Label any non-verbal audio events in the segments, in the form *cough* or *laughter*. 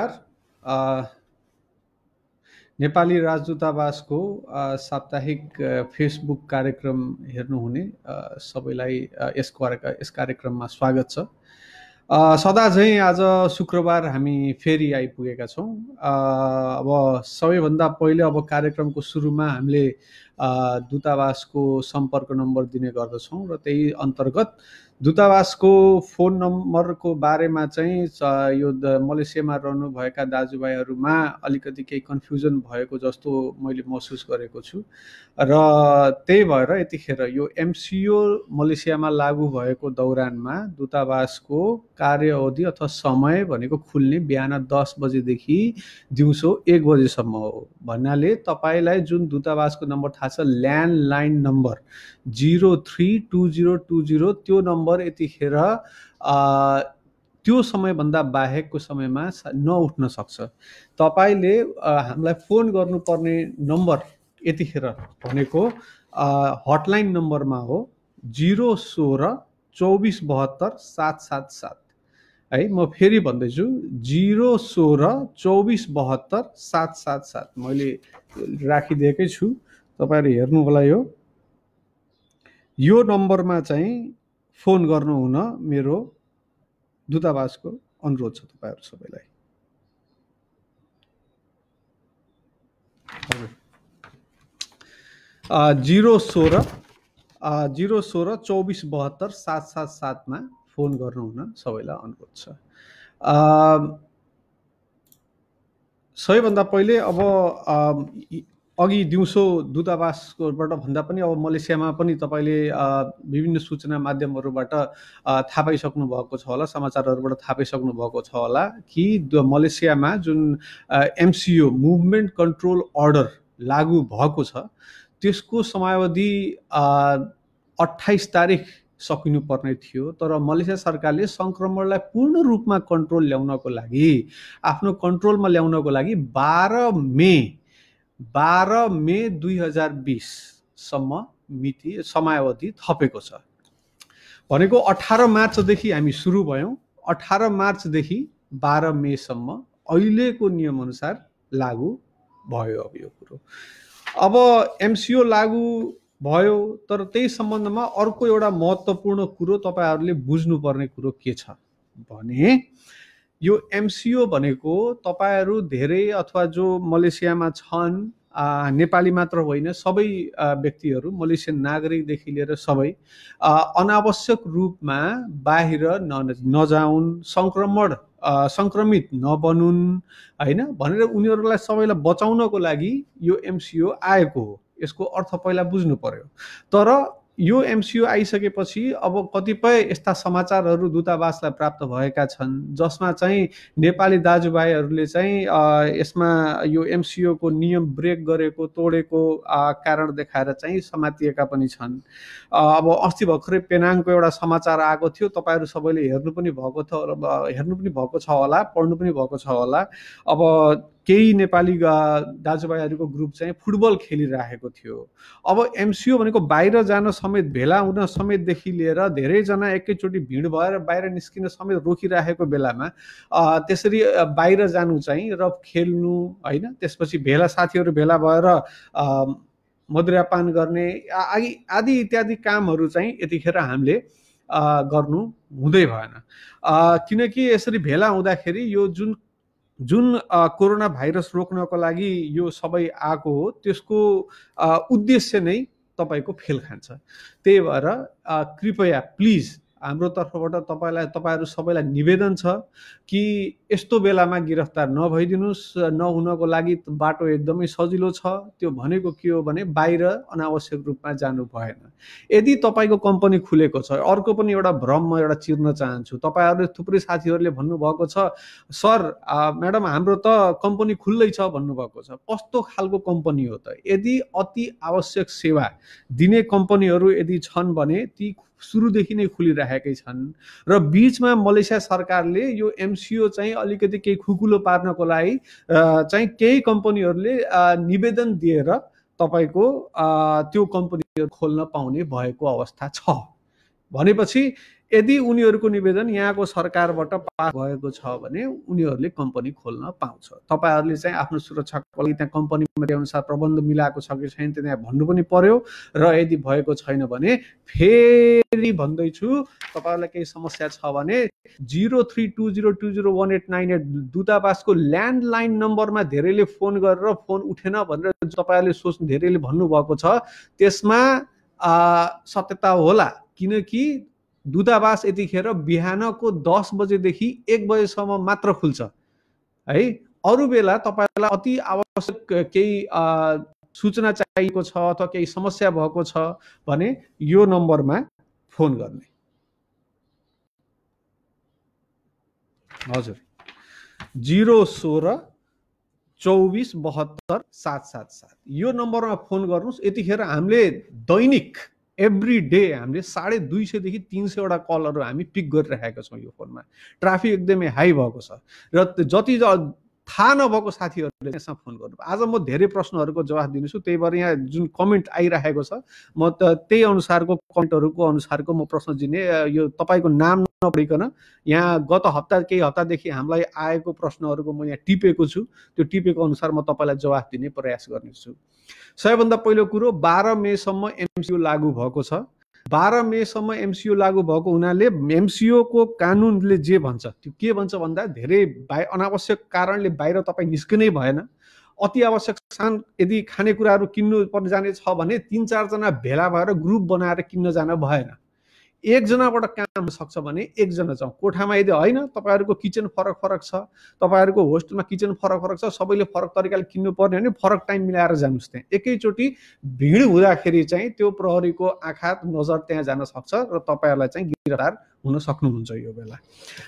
नमस्कार नेपाली राजदूतावासको साप्ताहिक फेसबुक कार्यक्रम हेर्नुहुने सबैलाई यस यस कार्यक्रममा स्वागत छ सदा झैँ आज शुक्रबार हामी फेरि आइपुगेका छौँ अब सबैभन्दा पहिले अब कार्यक्रमको सुरुमा हामीले दूतावासको सम्पर्क नम्बर दिने गर्दछौँ र त्यही अन्तर्गत दूतावासको फोन नम्बरको बारेमा चाहिँ यो मलेसियामा रहनुभएका दाजुभाइहरूमा अलिकति केही कन्फ्युजन भएको जस्तो मैले महसुस गरेको छु र त्यही भएर यतिखेर यो एमसिओ मलेसियामा लागू भएको दौरानमा दूतावासको कार्य अवधि अथवा समय भनेको खुल्ने बिहान दस बजेदेखि दिउँसो एक बजेसम्म हो भन्नाले तपाईँलाई जुन दूतावासको नम्बर थाहा छ landline number zero three two zero two zero त्यो नम्बर यतिखेर त्यो समयभन्दा बाहेकको समयमा नउठ्न सक्छ तपाईँले हामीलाई फोन गर्नुपर्ने नम्बर यतिखेर भनेको हटलाइन नम्बरमा हो जिरो सोह्र चौबिस बहत्तर सात सात सात है म फेरि भन्दैछु जिरो सोह्र चौबिस बहत्तर सात सात सात मैले राखिदिएकै छु तपाईँहरू हेर्नु होला यो यो नम्बरमा चाहिँ फोन गर्नुहुन मेरो दूतावासको अनुरोध छ तपाईँहरू सबैलाई जिरो सोह्र जिरो सोह्र चौबिस बहत्तर सात सात सातमा फोन गर्नुहुन सबैलाई अनुरोध छ सबैभन्दा पहिले अब अघि दिउँसो दूतावासकोबाट भन्दा पनि अब मलेसियामा पनि तपाईँले विभिन्न सूचना माध्यमहरूबाट थाहा पाइसक्नु भएको छ होला समाचारहरूबाट थाहा पाइसक्नु भएको छ होला कि मलेसियामा जुन एमसिओ मुभमेन्ट कन्ट्रोल अर्डर लागू भएको छ त्यसको समयावधि अठाइस तारिक सकिनुपर्ने थियो तर मलेसिया सरकारले सङ्क्रमणलाई पूर्ण रूपमा कन्ट्रोल ल्याउनको लागि आफ्नो कन्ट्रोलमा ल्याउनको लागि बाह्र मे बाह्र मे दुई हजार बिससम्म मिति समयावधि थपेको छ भनेको अठार मार्चदेखि हामी सुरु भयौँ अठार मार्चदेखि बाह्र मेसम्म अहिलेको नियमअनुसार लागु भयो अब यो कुरो अब एमसिओ लागु भयो तर त्यही सम्बन्धमा अर्को एउटा महत्त्वपूर्ण कुरो तपाईँहरूले बुझ्नुपर्ने कुरो के छ भने यो एमसिओ भनेको तपाईँहरू धेरै अथवा जो मलेसियामा छन् नेपाली मात्र होइन सबै व्यक्तिहरू मलेसियन नागरिकदेखि लिएर सबै अनावश्यक रूपमा बाहिर न नजाउन् सङ्क्रमण सङ्क्रमित नबनुन् होइन भनेर उनीहरूलाई सबैलाई बचाउनको लागि यो एमसिओ आएको हो यसको अर्थ पहिला बुझ्नु पर्यो तर यो एमसियु आइसकेपछि अब कतिपय यस्ता समाचारहरू दूतावासलाई प्राप्त भएका छन् जसमा चाहिँ नेपाली दाजुभाइहरूले चाहिँ यसमा यो एमसियुको नियम ब्रेक गरेको तोडेको कारण देखाएर चाहिँ समातिएका पनि छन् अब अस्ति भर्खरै पेनाङको एउटा समाचार आएको थियो तपाईँहरू सबैले हेर्नु पनि भएको थियो हेर्नु पनि भएको छ होला पढ्नु पनि भएको छ होला अब केही नेपाली दाजुभाइहरूको ग्रुप चाहिँ फुटबल खेलिरहेको थियो अब एमसिओ भनेको बाहिर जान समेत भेला हुन समेतदेखि लिएर धेरैजना एकैचोटि भिड भएर बाहिर निस्किन समेत रोकिराखेको बेलामा त्यसरी बाहिर जानु चाहिँ र खेल्नु होइन त्यसपछि भेला साथीहरू भेला भएर मदिरापान गर्ने आदि आदि इत्यादि कामहरू चाहिँ यतिखेर हामीले गर्नु हुँदै भएन किनकि यसरी भेला हुँदाखेरि यो जुन जुन कोरोना भाइरस रोक्नको लागि यो सबै आएको हो त्यसको उद्देश्य नै तपाईँको फेल खान्छ त्यही भएर कृपया प्लिज हाम्रो तर्फबाट तपाईँलाई तपाईँहरू सबैलाई निवेदन छ कि यस्तो बेलामा गिरफ्तार नभइदिनुहोस् नहुनको लागि बाटो एकदमै सजिलो छ त्यो भनेको के हो भने बाहिर अनावश्यक रूपमा जानु भएन यदि तपाईँको कम्पनी खुलेको छ अर्को पनि एउटा भ्रम म एउटा चिर्न चाहन्छु तपाईँहरूले थुप्रै साथीहरूले भन्नुभएको छ सर म्याडम हाम्रो त कम्पनी खुल्लै छ भन्नुभएको छ कस्तो खालको कम्पनी हो त यदि अति आवश्यक सेवा दिने कम्पनीहरू यदि छन् भने ती सुरुदेखि नै खुलिराखेकै छन् र बिचमा मलेसिया सरकारले यो एमसिओ चाहिँ अलिकति केही खुकुलो पार्नको लागि चाहिँ केही कम्पनीहरूले निवेदन दिएर तपाईँको त्यो कम्पनी खोल्न पाउने भएको अवस्था छ भनेपछि यदि उनीहरूको निवेदन यहाँको सरकारबाट पास भएको छ भने उनीहरूले कम्पनी खोल्न पाउँछ तपाईँहरूले चाहिँ आफ्नो सुरक्षाको लागि त्यहाँ कम्पनीमा अनुसार प्रबन्ध मिलाएको छ कि छैन त्यहाँ भन्नु पनि पर्यो र यदि भएको छैन भने फेरि भन्दैछु तपाईँहरूलाई केही समस्या छ भने zero three two zero two zero one eight nine eight दूतावासको ल्यान्डलाइन नम्बरमा धेरैले फोन गरेर फोन उठेन भनेर तपाईँहरूले सोच्नु धेरैले भन्नुभएको छ त्यसमा सत्यता होला किनकि दूतावास यतिखेर बिहानको दस बजेदेखि एक बजेसम्म मात्र खुल्छ है अरू बेला तपाईँलाई अति आवश्यक केही सूचना चाहिएको छ अथवा केही समस्या भएको छ भने यो नम्बरमा फोन गर्ने हजुर जिरो सोह्र चौबिस बहत्तर सात सात सात यो नम्बरमा फोन गर्नुहोस् यतिखेर हामीले दैनिक एभ्री डे हामीले साढे दुई सयदेखि तिन सयवटा कलहरू हामी पिक गरिराखेका छौँ यो फोनमा ट्राफिक एकदमै हाई भएको छ र जति थाहा नभएको साथीहरूले यसमा फोन गर्नु आज म धेरै प्रश्नहरूको जवाफ दिनेछु त्यही भएर यहाँ जुन कमेन्ट आइरहेको छ म त त्यही अनुसारको कमेन्टहरूको अनुसारको म प्रश्न दिने यो तपाईँको नाम नपढिकन यहाँ गत हप्ता केही हप्तादेखि हामीलाई आएको प्रश्नहरूको म यहाँ टिपेको छु त्यो टिपेको अनुसार म तपाईँलाई जवाफ दिने प्रयास गर्नेछु सबैभन्दा पहिलो कुरो बाह्र मेसम्म एमसियु लागू भएको छ बाह्र मेसम्म एमसिओ लागू भएको हुनाले एमसिओको कानुनले जे भन्छ त्यो के भन्छ भन्दा धेरै बाहि अनावश्यक कारणले बाहिर तपाईँ निस्किनै भएन अति आवश्यक सान यदि खानेकुराहरू किन्नु पर्ने जाने छ भने तिन चारजना भेला भएर ग्रुप बनाएर किन्न जान भएन एकजनाबाट काम सक्छ भने एकजना जाउँ कोठामा यदि होइन तपाईँहरूको किचन फरक फरक छ तपाईँहरूको होस्टेलमा किचन फरक फरक छ सबैले फरक तरिकाले किन्नुपर्ने हो भने फरक टाइम मिलाएर जानुहोस् त्यहाँ एकैचोटि भिड हुँदाखेरि चाहिँ त्यो प्रहरीको आँखा नजर त्यहाँ जान सक्छ र तपाईँहरूलाई चाहिँ गिरफ्तार हुन सक्नुहुन्छ यो बेला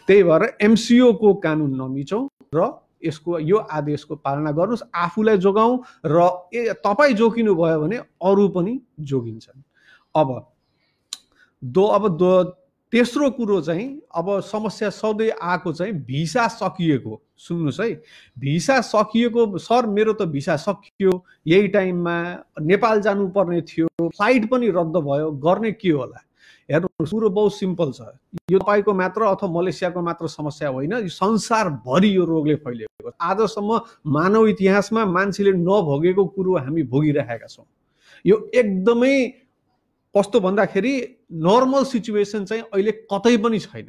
त्यही भएर एमसिओको कानुन नमिचौँ र यसको यो आदेशको पालना गर्नुहोस् आफूलाई जोगाउँ र ए तपाईँ जोगिनु भयो भने अरू पनि जोगिन्छन् अब दो अब दो तेस्रो कुरो चाहिँ अब समस्या सधैँ आएको चाहिँ भिसा सकिएको सुन्नुहोस् है भिसा सकिएको सर मेरो त भिसा सकियो यही टाइममा नेपाल जानुपर्ने थियो फ्लाइट पनि रद्द भयो गर्ने के होला हेर्नु कुरो बहुत सिम्पल छ यो तपाईँको मात्र अथवा मलेसियाको मात्र समस्या होइन यो संसारभरि यो रोगले फैलिएको आजसम्म मानव इतिहासमा मान्छेले नभोगेको कुरो हामी भोगिरहेका छौँ यो एकदमै कस्तो भन्दाखेरि नर्मल सिचुएसन चाहिँ अहिले कतै पनि छैन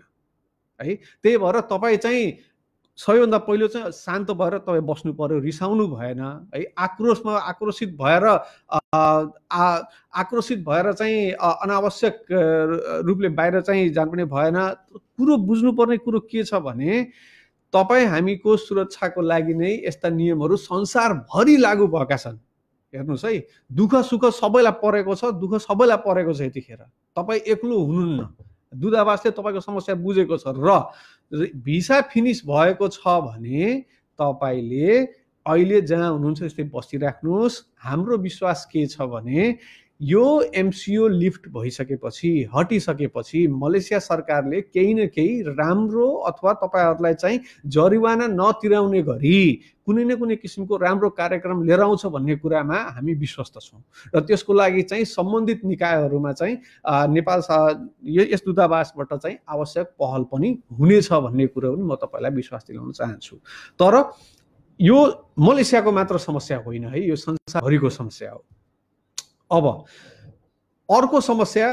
है त्यही भएर तपाईँ चाहिँ सबैभन्दा पहिलो चाहिँ शान्त भएर तपाईँ बस्नु पऱ्यो रिसाउनु भएन है आक्रोशमा आक्रोशित भएर आक्रोशित भएर चाहिँ अनावश्यक रूपले बाहिर चाहिँ जानु पनि भएन कुरो बुझ्नुपर्ने कुरो के छ भने तपाईँ हामीको सुरक्षाको लागि नै यस्ता नियमहरू संसारभरि लागू भएका छन् हेर्नुहोस् है दुःख सुख सबैलाई परेको छ दुःख सबैलाई परेको छ यतिखेर तपाईँ एक्लो हुनुहुन्न दूतावासले तपाईँको समस्या बुझेको छ र भिसा फिनिस भएको छ भने तपाईँले अहिले जहाँ हुनुहुन्छ त्यस्तै बसिराख्नुहोस् हाम्रो विश्वास के छ भने यो एमसिओ लिफ्ट भइसकेपछि हटिसकेपछि मलेसिया सरकारले केही न केही राम्रो अथवा तपाईँहरूलाई चाहिँ जरिवाना नतिराउने गरी कुनै न कुनै किसिमको राम्रो कार्यक्रम लिएर आउँछ भन्ने कुरामा हामी विश्वस्त छौँ र त्यसको लागि चाहिँ सम्बन्धित निकायहरूमा चाहिँ नेपाल यस दूतावासबाट चाहिँ आवश्यक पहल पनि हुनेछ भन्ने कुरो पनि म तपाईँलाई विश्वास दिलाउन चाहन्छु तर यो मलेसियाको मात्र समस्या होइन है यो संसारभरिको समस्या हो अब अर्को समस्या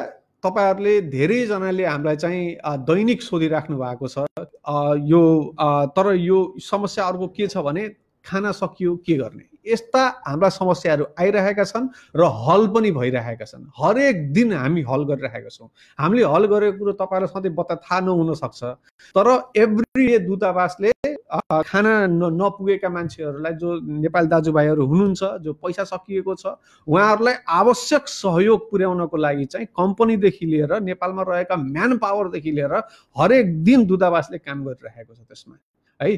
तपाईँहरूले धेरैजनाले हामीलाई चाहिँ दैनिक सोधिराख्नु भएको छ यो तर यो समस्या अर्को के छ भने खाना सकियो के गर्ने यस्ता हाम्रा समस्याहरू आइरहेका छन् र हल पनि भइरहेका छन् हरेक दिन हामी हल गरिरहेका छौँ हामीले हल गरेको कुरो तपाईँलाई सधैँ बता थाहा नहुनसक्छ तर एभ्री डे दूतावासले खाना न नपुगेका मान्छेहरूलाई जो नेपाल दाजुभाइहरू हुनुहुन्छ जो पैसा सकिएको छ उहाँहरूलाई आवश्यक सहयोग पुर्याउनको लागि चाहिँ कम्पनीदेखि लिएर नेपालमा रहेका म्यान पावरदेखि लिएर हरेक दिन दूतावासले काम गरिरहेको छ त्यसमा है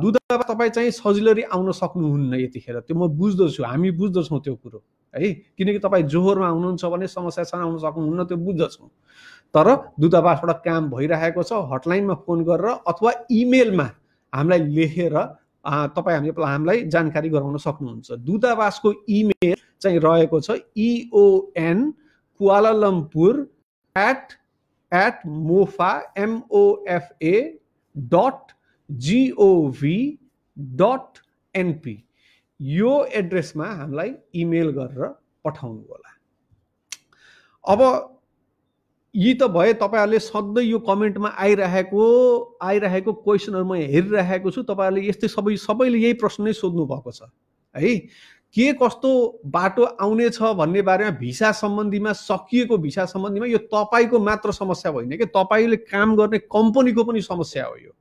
दूतावास तपाईँ चाहिँ सजिलरी आउन सक्नुहुन्न यतिखेर त्यो म बुझ्दछु हामी बुझ्दछौँ त्यो कुरो है किनकि तपाईँ जोहोरमा हुनुहुन्छ भने समस्या आउन सक्नुहुन्न त्यो बुझ्दछौँ तर दूतावासबाट काम भइरहेको छ हटलाइनमा फोन गरेर अथवा इमेलमा हामीलाई लेखेर तपाईँ हामीले हामीलाई जानकारी गराउन सक्नुहुन्छ दूतावासको इमेल चाहिँ रहेको छ E O N Kuala Lumpur at at mofa M O F A dot G O V dot N P यो एड्रेसमा हामीलाई इमेल गरेर पठाउनु होला अब यी त भए तपाईँहरूले सधैँ यो कमेन्टमा आइरहेको आइरहेको क्वेसनहरू म हेरिरहेको छु तपाईँहरूले यस्तै सबै सबैले यही प्रश्न नै सोध्नु भएको छ है के कस्तो बाटो आउने छ भन्ने बारेमा भिसा सम्बन्धीमा सकिएको भिसा सम्बन्धीमा यो तपाईँको मात्र समस्या होइन कि तपाईँले काम गर्ने कम्पनीको पनि समस्या हो यो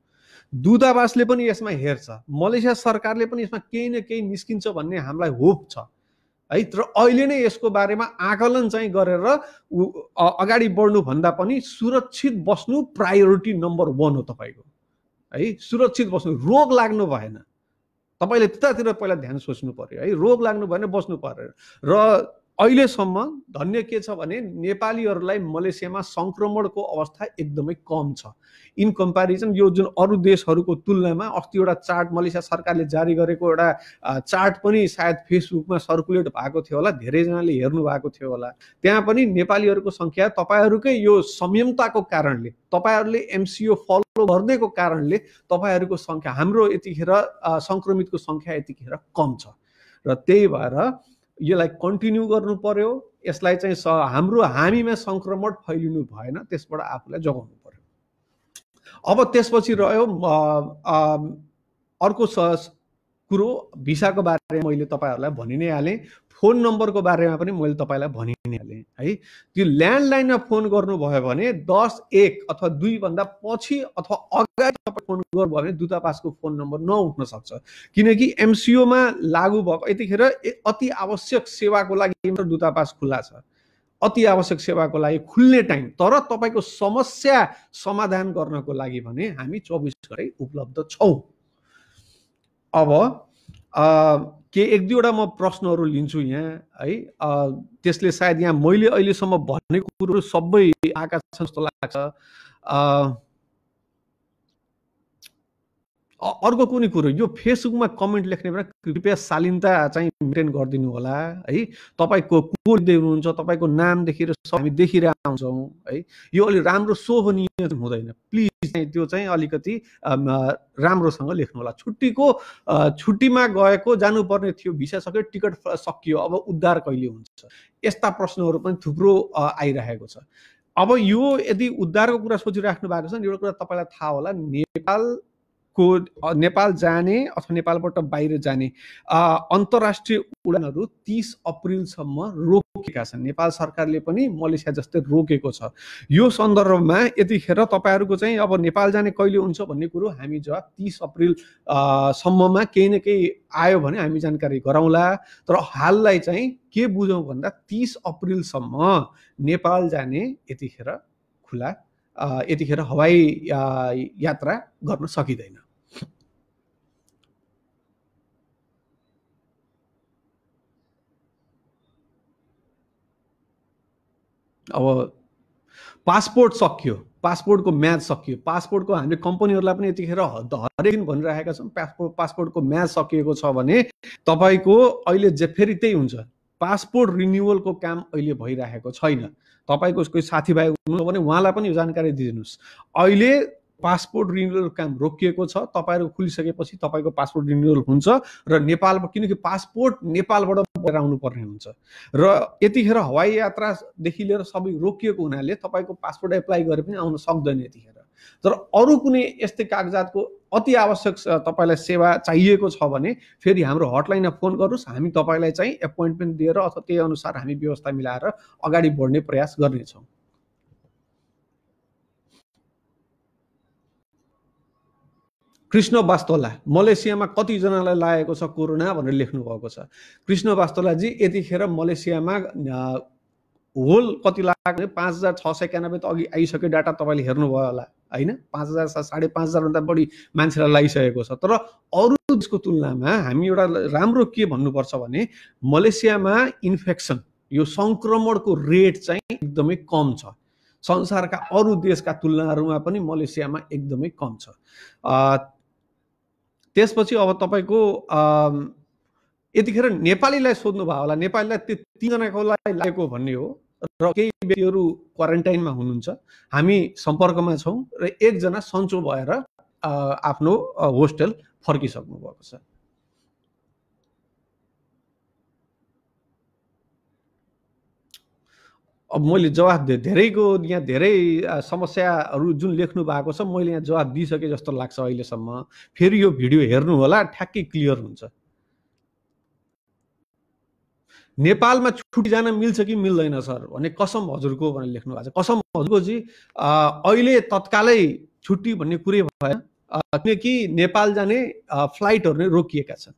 दूतावासले पनि यसमा हेर्छ मलेसिया सरकारले पनि यसमा केही न केही निस्किन्छ भन्ने हामीलाई होप छ है र अहिले नै यसको बारेमा आकलन चाहिँ गरेर अगाडि बढ्नुभन्दा पनि सुरक्षित बस्नु प्रायोरिटी नम्बर वान हो तपाईँको है सुरक्षित बस्नु रोग लाग्नु भएन तपाईँले त्यतातिर पहिला ध्यान सोच्नु पऱ्यो है रोग लाग्नु भएन बस्नु पऱ्यो र अहिलेसम्म धन्य के छ भने नेपालीहरूलाई मलेसियामा सङ्क्रमणको अवस्था एकदमै कम छ इन कम्पेरिजन यो जुन अरू देशहरूको तुलनामा अस्ति एउटा चार्ट मलेसिया सरकारले जारी गरेको एउटा चार्ट पनि सायद फेसबुकमा सर्कुलेट भएको थियो होला धेरैजनाले हेर्नु भएको थियो होला त्यहाँ पनि नेपालीहरूको सङ्ख्या तपाईँहरूकै यो संयमताको कारणले तपाईँहरूले एमसिओ फलो गरिदिएको कारणले तपाईँहरूको सङ्ख्या हाम्रो यतिखेर सङ्क्रमितको सङ्ख्या यतिखेर कम छ र त्यही भएर यसलाई कन्टिन्यू गर्नु पर्यो यसलाई चाहिँ स हाम्रो हामीमा सङ्क्रमण फैलिनु भएन त्यसबाट आफूलाई जोगाउनु पर्यो अब त्यसपछि रह्यो अर्को स कुरो भिसाको बारेमा मैले तपाईँहरूलाई भनि नै हालेँ फोन नम्बरको बारेमा पनि मैले तपाईँलाई भनि यिनीहरूले है त्यो ल्यान्डलाइनमा फोन गर्नुभयो भने दस एक अथवा दुईभन्दा पछि अथवा अगाडि तपाईँ फोन गर्नुभयो भने दूतावासको फोन नम्बर नउठ्न सक्छ किनकि एमसिओमा लागु भएको यतिखेर अति आवश्यक सेवाको लागि दूतावास खुल्ला छ अति आवश्यक सेवाको लागि खुल्ने टाइम तर तपाईँको समस्या समाधान गर्नको लागि भने हामी चौबिस घन्टै उपलब्ध छौँ अब के एक दुईवटा म प्रश्नहरू लिन्छु यहाँ है त्यसले सायद यहाँ मैले अहिलेसम्म भनेको कुरो सबै आएका छन् जस्तो लाग्छ अर्को कुनै कुरो यो फेसबुकमा कमेन्ट लेख्ने बेला कृपया शालीनता चाहिँ मेन्टेन गरिदिनु होला है तपाईँको को देख्नुहुन्छ हुनुहुन्छ तपाईँको नाम देखेर हामी देखिरहेको हुन्छौँ है यो अलिक राम्रो शोभनीय हुँदैन प्लिज चाहिँ त्यो चाहिँ अलिकति राम्रोसँग लेख्नु होला छुट्टीको छुट्टीमा गएको जानुपर्ने थियो भिसा सक्यो टिकट सकियो अब उद्धार कहिले हुन्छ यस्ता प्रश्नहरू पनि थुप्रो आइरहेको छ अब यो यदि उद्धारको कुरा सोचिराख्नु भएको छ नि एउटा कुरा तपाईँलाई थाहा होला नेपाल को नेपाल जाने अथवा नेपालबाट बाहिर जाने अन्तर्राष्ट्रिय उडानहरू तिस अप्रिलसम्म रोकेका छन् नेपाल सरकारले पनि मलेसिया जस्तै रोकेको छ यो सन्दर्भमा यतिखेर तपाईँहरूको चाहिँ अब नेपाल जाने कहिले हुन्छ भन्ने कुरो हामी ज तिस सम्ममा केही न केही आयो भने हामी जानकारी गराउँला तर हाललाई चाहिँ के बुझौँ भन्दा तिस अप्रिलसम्म नेपाल जाने यतिखेर खुला यतिखेर हवाई यात्रा गर्न सकिँदैन अब पासपोर्ट सकियो पासपोर्टको म्याच सकियो पासपोर्टको हामीले कम्पनीहरूलाई पनि यतिखेर हरेक दिन भनिरहेका छौँ पासपोर्ट पासपोर्टको म्याच सकिएको छ भने तपाईँको अहिले जे फेरि त्यही हुन्छ पासपोर्ट रिन्युवलको काम अहिले भइरहेको छैन तपाईँको कोही साथीभाइ हुनुहुन्छ भने उहाँलाई पनि जानकारी दिइदिनुहोस् अहिले पासपोर्ट रिन्युअल काम रोकिएको छ तपाईँहरू खुलिसकेपछि तपाईँको पासपोर्ट रिन्युअल हुन्छ र नेपालमा किनकि पासपोर्ट नेपालबाट बोकेर आउनुपर्ने हुन्छ र यतिखेर हवाई यात्रादेखि लिएर सबै रोकिएको हुनाले तपाईँको पासपोर्ट एप्लाई गरे पनि आउन सक्दैन यतिखेर तर अरू कुनै यस्तै कागजातको अति आवश्यक तपाईँलाई सेवा चाहिएको छ भने फेरि हाम्रो हटलाइनमा फोन गर्नुहोस् हामी तपाईँलाई चाहिँ एपोइन्टमेन्ट दिएर अथवा त्यही अनुसार हामी व्यवस्था मिलाएर अगाडि बढ्ने प्रयास गर्नेछौँ कृष्ण वास्तोला मलेसियामा कतिजनालाई लागेको छ कोरोना भनेर लेख्नु भएको छ कृष्ण वास्तोलाजी यतिखेर मलेसियामा होल कति लाग्यो पाँच हजार छ सय एकानब्बे त अघि आइसक्यो डाटा तपाईँले हेर्नुभयो होला होइन पाँच हजार साढे पाँच हजारभन्दा बढी मान्छेलाई लगाइसकेको छ तर अरू देशको तुलनामा हामी एउटा राम्रो के भन्नुपर्छ भने मलेसियामा इन्फेक्सन यो सङ्क्रमणको रेट चाहिँ एकदमै कम छ संसारका अरू देशका तुलनाहरूमा पनि मलेसियामा एकदमै कम छ त्यसपछि अब तपाईँको यतिखेर नेपालीलाई सोध्नुभयो होला नेपालीलाई त्यो तिनजनाको लागि लागेको भन्ने हो र केही व्यक्तिहरू क्वारेन्टाइनमा हुनुहुन्छ हामी सम्पर्कमा छौँ र एकजना सन्चो भएर आफ्नो होस्टेल फर्किसक्नु भएको छ अब मैले जवाफ धेरैको यहाँ धेरै समस्याहरू जुन लेख्नु भएको छ मैले यहाँ जवाब दिइसकेँ जस्तो लाग्छ अहिलेसम्म फेरि यो भिडियो हेर्नु होला ठ्याक्कै क्लियर हुन्छ नेपालमा छुट्टी जान मिल्छ कि मिल्दैन सर भने कसम हजुरको भनेर लेख्नु भएको छ कसम हजुरको जी अहिले तत्कालै छुट्टी भन्ने कुरै भएन किनकि नेपाल जाने फ्लाइटहरू नै रोकिएका छन्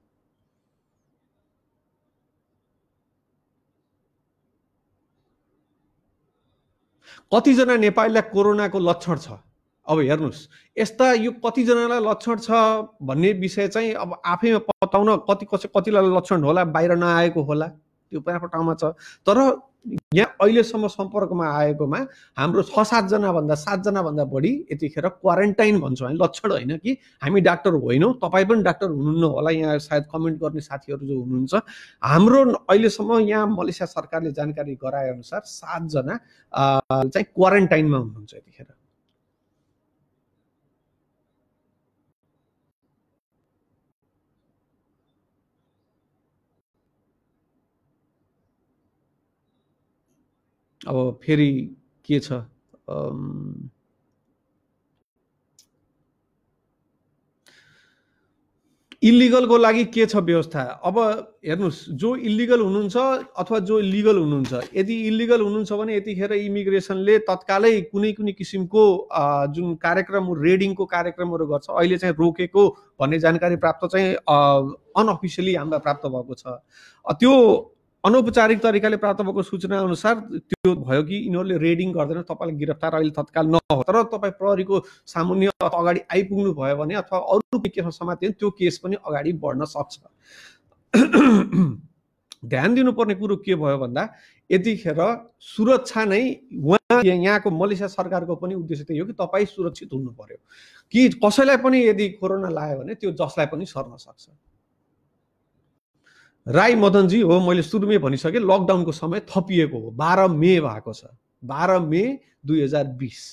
कतिजना नेपालीलाई कोरोनाको लक्षण छ अब हेर्नुहोस् यस्ता यो कतिजनालाई लक्षण छ भन्ने विषय चाहिँ अब आफैमा पताउन कति कसै कतिलाई लक्षण होला बाहिर नआएको होला त्यो आफ्नो ठाउँमा छ तर यहाँ अहिलेसम्म सम्पर्कमा आएकोमा हाम्रो छ सातजनाभन्दा सातजनाभन्दा बढी यतिखेर क्वारेन्टाइन भन्छौँ हामी लक्षण होइन कि हामी डाक्टर होइनौँ तपाईँ पनि डाक्टर हुनुहुन्न होला यहाँ सायद कमेन्ट गर्ने साथीहरू जो हुनुहुन्छ हाम्रो अहिलेसम्म यहाँ मलेसिया सरकारले जानकारी गराएअनुसार सातजना चाहिँ क्वारेन्टाइनमा हुनुहुन्छ यतिखेर अब फेरि के छ इलिगलको लागि के छ व्यवस्था अब हेर्नुहोस् जो इलिगल हुनुहुन्छ अथवा जो लिगल हुनुहुन्छ यदि इलिगल हुनुहुन्छ भने यतिखेर इमिग्रेसनले तत्कालै कुनै कुनै किसिमको जुन कार्यक्रम रेडिङको कार्यक्रमहरू गर्छ अहिले चाहिँ रोकेको भन्ने जानकारी प्राप्त चाहिँ अनअफिसियली हामीलाई प्राप्त भएको छ त्यो अनौपचारिक तरिकाले प्राप्त भएको सूचना अनुसार त्यो भयो कि यिनीहरूले रेडिङ गर्दैन तपाईँलाई गिरफ्तार अहिले तत्काल नहो तर तपाईँ प्रहरीको सामान्य अगाडि आइपुग्नु भयो भने अथवा अरू केसमा समात्यो भने त्यो केस पनि अगाडि बढ्न सक्छ *clears throat* ध्यान दिनुपर्ने कुरो के भयो भन्दा यतिखेर सुरक्षा नै उहाँ यहाँको मलेसिया सरकारको पनि उद्देश्य त्यही हो कि तपाईँ सुरक्षित हुनु पर्यो कि कसैलाई पनि यदि कोरोना लायो भने त्यो जसलाई पनि सर्न सक्छ राई मदनजी हो मैले सुरुमै भनिसकेँ लकडाउनको समय थपिएको हो बाह्र मे भएको छ बाह्र मे दुई हजार बिस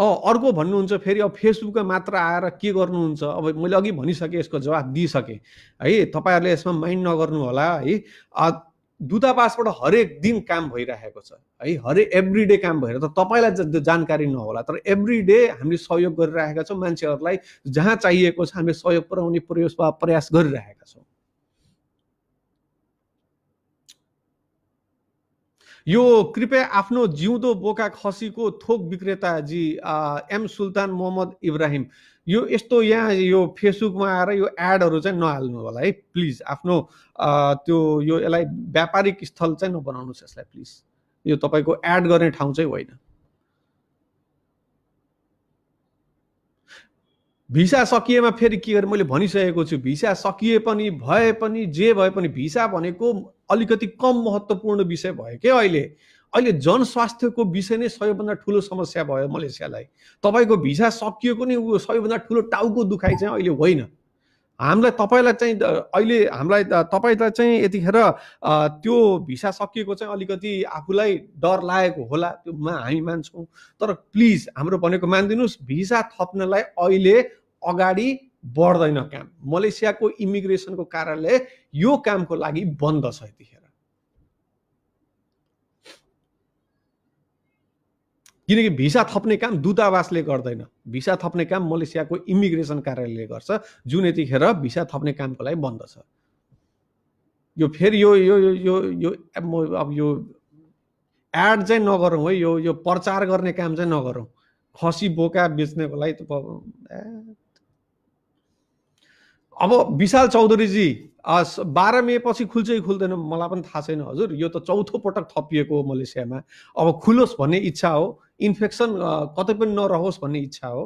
अर्को भन्नुहुन्छ फेरि अब फेसबुकमा मात्र आएर के गर्नुहुन्छ अब मैले अघि भनिसकेँ यसको जवाब दिइसकेँ है तपाईँहरूले यसमा माइन्ड नगर्नु होला है दूतावासबाट हरेक दिन काम भइरहेको छ है हरेक एभ्री डे काम भएर त तपाईँलाई जानकारी नहोला तर एभ्री डे हामीले सहयोग गरिरहेका छौँ मान्छेहरूलाई जहाँ चाहिएको छ हामीले सहयोग पुऱ्याउने प्रयास प्रयास गरिरहेका छौँ यो कृपया आफ्नो जिउँदो बोका खसीको थोक विक्रेताजी एम सुल्तान मोहम्मद इब्राहिम यो यस्तो यहाँ यो फेसबुकमा आएर यो एडहरू चाहिँ नहाल्नु होला है प्लिज आफ्नो त्यो यो यसलाई व्यापारिक स्थल चाहिँ नबनाउनुहोस् यसलाई प्लिज यो तपाईँको एड गर्ने ठाउँ चाहिँ होइन भिसा सकिएमा फेरि के गरेँ मैले भनिसकेको छु भिसा सकिए पनि भए पनि जे भए पनि भिसा भनेको अलिकति कम महत्त्वपूर्ण विषय भयो क्या अहिले अहिले जनस्वास्थ्यको विषय नै सबैभन्दा ठुलो समस्या भयो मलेसियालाई तपाईँको भिसा सकिएको नै ऊ सबैभन्दा ठुलो टाउको दुखाइ चाहिँ अहिले होइन हामीलाई तपाईँलाई चाहिँ अहिले हामीलाई तपाईँलाई चाहिँ यतिखेर त्यो भिसा सकिएको चाहिँ अलिकति आफूलाई डर लागेको होला त्यो हामी मान्छौँ तर प्लिज हाम्रो भनेको मानिदिनुहोस् भिसा थप्नलाई अहिले अगाडि बढ्दैन काम मलेसियाको इमिग्रेसनको कार्यालय यो कामको लागि बन्द छ यतिखेर किनकि भिसा थप्ने काम दूतावासले गर्दैन भिसा थप्ने काम मलेसियाको इमिग्रेसन कार्यालयले गर्छ जुन यतिखेर भिसा थप्ने कामको लागि बन्द छ यो फेरि यो यो यो यो यो अब यो एड चाहिँ नगरौँ है यो यो प्रचार गर्ने काम चाहिँ नगरौँ खसी बोका बेच्नेको लागि त अब विशाल चौधरीजी बाह्र मे पछि खुल्छ कि खुल्दैन मलाई पनि थाहा छैन हजुर यो त चौथो पटक थपिएको हो मलेसियामा अब खुलोस् भन्ने इच्छा हो इन्फेक्सन कतै पनि नरहोस् भन्ने इच्छा हो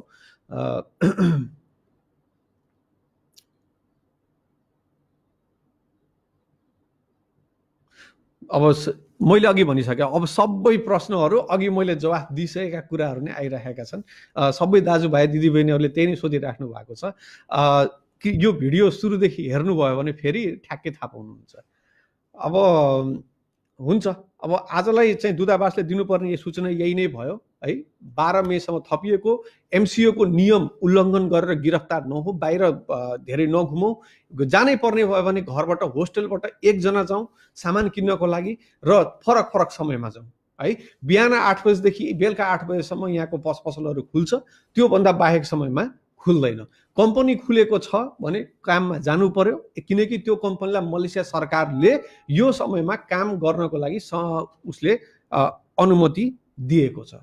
अब मैले अघि भनिसकेँ अब सबै प्रश्नहरू अघि मैले जवाफ दिइसकेका कुराहरू नै आइरहेका छन् सबै दाजुभाइ दिदीबहिनीहरूले त्यही नै सोधिराख्नु भएको छ कि यो भिडियो सुरुदेखि हेर्नुभयो भने फेरि ठ्याक्कै थाहा पाउनुहुन्छ अब हुन्छ अब आजलाई चाहिँ दूतावासले दिनुपर्ने यो सूचना यही नै भयो है बाह्र मेसम्म थपिएको एमसिओको नियम उल्लङ्घन गरेर गिरफ्तार नहो बाहिर धेरै नघुमौँ जानै पर्ने भयो भने घरबाट होस्टेलबाट एकजना जाउँ सामान किन्नको लागि र फरक फरक समयमा जाउँ है बिहान आठ बजीदेखि बेलुका आठ बजीसम्म यहाँको पस पसलहरू खुल्छ त्योभन्दा बाहेक समयमा खुल्दैन कम्पनी खुलेको छ भने काममा जानु पर्यो किनकि त्यो कम्पनीलाई मलेसिया सरकारले यो समयमा काम गर्नको लागि स उसले अनुमति दिएको छ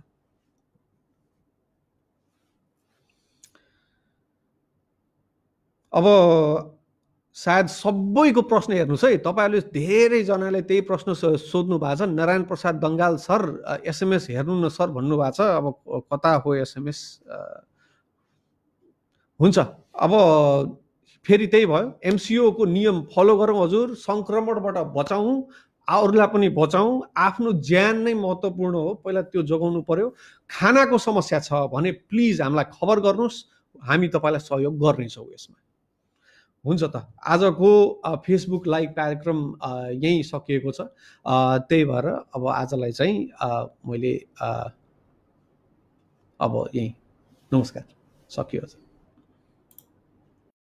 अब सायद सबैको प्रश्न हेर्नुहोस् है तपाईँहरूले धेरैजनाले त्यही प्रश्न सोध्नु भएको छ नारायण प्रसाद दङ्गाल सर एसएमएस हेर्नु न सर भन्नुभएको छ अब कता हो एसएमएस हुन्छ अब फेरि त्यही भयो एमसिओको नियम फलो गरौँ हजुर सङ्क्रमणबाट बचाउँ अरूलाई पनि बचाउँ आफ्नो ज्यान नै महत्त्वपूर्ण हो पहिला त्यो जोगाउनु पर्यो खानाको समस्या छ भने प्लिज हामीलाई खबर गर्नुहोस् हामी तपाईँलाई सहयोग गर्नेछौँ यसमा हुन्छ त आजको फेसबुक लाइभ कार्यक्रम यहीँ सकिएको छ त्यही भएर अब आजलाई चाहिँ मैले अब यहीँ नमस्कार सकियो